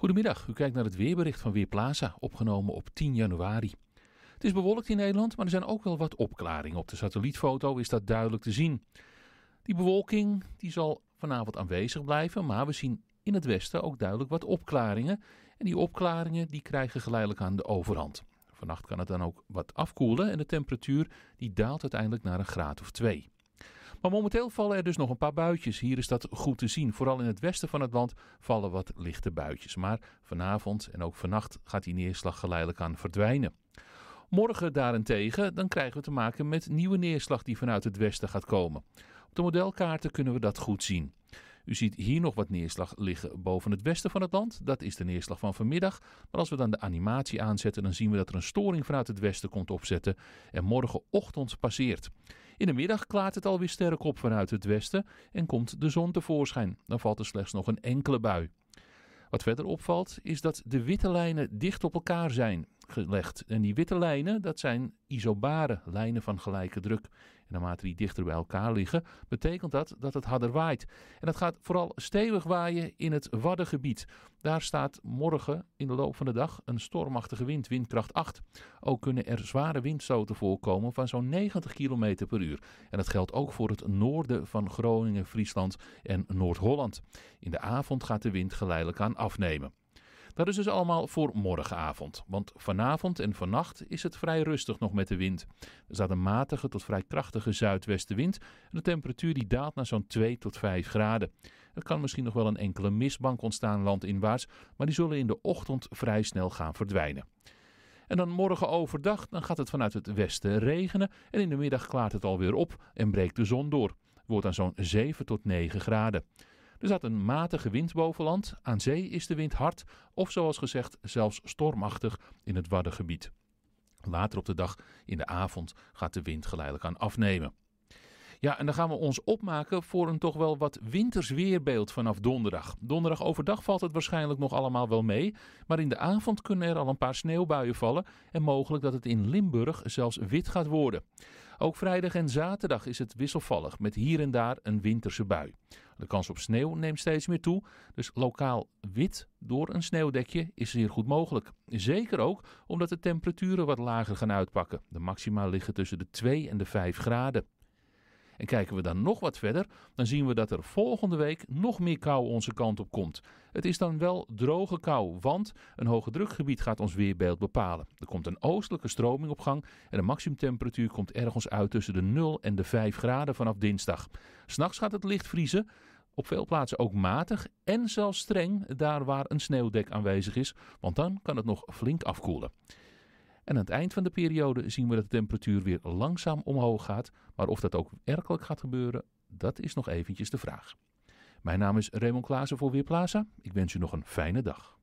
Goedemiddag, u kijkt naar het weerbericht van Weerplaza, opgenomen op 10 januari. Het is bewolkt in Nederland, maar er zijn ook wel wat opklaringen. Op de satellietfoto is dat duidelijk te zien. Die bewolking die zal vanavond aanwezig blijven, maar we zien in het westen ook duidelijk wat opklaringen. En die opklaringen die krijgen geleidelijk aan de overhand. Vannacht kan het dan ook wat afkoelen en de temperatuur die daalt uiteindelijk naar een graad of twee. Maar momenteel vallen er dus nog een paar buitjes. Hier is dat goed te zien. Vooral in het westen van het land vallen wat lichte buitjes. Maar vanavond en ook vannacht gaat die neerslag geleidelijk aan verdwijnen. Morgen daarentegen, dan krijgen we te maken met nieuwe neerslag die vanuit het westen gaat komen. Op de modelkaarten kunnen we dat goed zien. U ziet hier nog wat neerslag liggen boven het westen van het land. Dat is de neerslag van vanmiddag. Maar als we dan de animatie aanzetten, dan zien we dat er een storing vanuit het westen komt opzetten en morgenochtend passeert. In de middag klaart het alweer sterk op vanuit het westen en komt de zon tevoorschijn. Dan valt er slechts nog een enkele bui. Wat verder opvalt is dat de witte lijnen dicht op elkaar zijn. En die witte lijnen, dat zijn isobare lijnen van gelijke druk. En naarmate die dichter bij elkaar liggen, betekent dat dat het harder waait. En dat gaat vooral stevig waaien in het Waddengebied. Daar staat morgen in de loop van de dag een stormachtige wind, windkracht 8. Ook kunnen er zware windstoten voorkomen van zo'n 90 km per uur. En dat geldt ook voor het noorden van Groningen, Friesland en Noord-Holland. In de avond gaat de wind geleidelijk aan afnemen. Dat is dus allemaal voor morgenavond. Want vanavond en vannacht is het vrij rustig nog met de wind. Er staat een matige tot vrij krachtige zuidwestenwind. En de temperatuur die daalt naar zo'n 2 tot 5 graden. Er kan misschien nog wel een enkele mistbank ontstaan landinwaarts. Maar die zullen in de ochtend vrij snel gaan verdwijnen. En dan morgen overdag, dan gaat het vanuit het westen regenen. En in de middag klaart het alweer op en breekt de zon door. Het wordt dan zo'n 7 tot 9 graden. Er staat een matige wind bovenland. Aan zee is de wind hard of zoals gezegd zelfs stormachtig in het Waddengebied. Later op de dag, in de avond, gaat de wind geleidelijk aan afnemen. Ja, en dan gaan we ons opmaken voor een toch wel wat winters weerbeeld vanaf donderdag. Donderdag overdag valt het waarschijnlijk nog allemaal wel mee. Maar in de avond kunnen er al een paar sneeuwbuien vallen. En mogelijk dat het in Limburg zelfs wit gaat worden. Ook vrijdag en zaterdag is het wisselvallig met hier en daar een winterse bui. De kans op sneeuw neemt steeds meer toe, dus lokaal wit door een sneeuwdekje is zeer goed mogelijk. Zeker ook omdat de temperaturen wat lager gaan uitpakken. De maxima liggen tussen de 2 en de 5 graden. En kijken we dan nog wat verder, dan zien we dat er volgende week nog meer kou onze kant op komt. Het is dan wel droge kou, want een hoge drukgebied gaat ons weerbeeld bepalen. Er komt een oostelijke stroming op gang en de maximumtemperatuur komt ergens uit tussen de 0 en de 5 graden vanaf dinsdag. S'nachts gaat het licht vriezen, op veel plaatsen ook matig en zelfs streng daar waar een sneeuwdek aanwezig is, want dan kan het nog flink afkoelen. En aan het eind van de periode zien we dat de temperatuur weer langzaam omhoog gaat. Maar of dat ook werkelijk gaat gebeuren, dat is nog eventjes de vraag. Mijn naam is Raymond Klaassen voor Weerplaza. Ik wens u nog een fijne dag.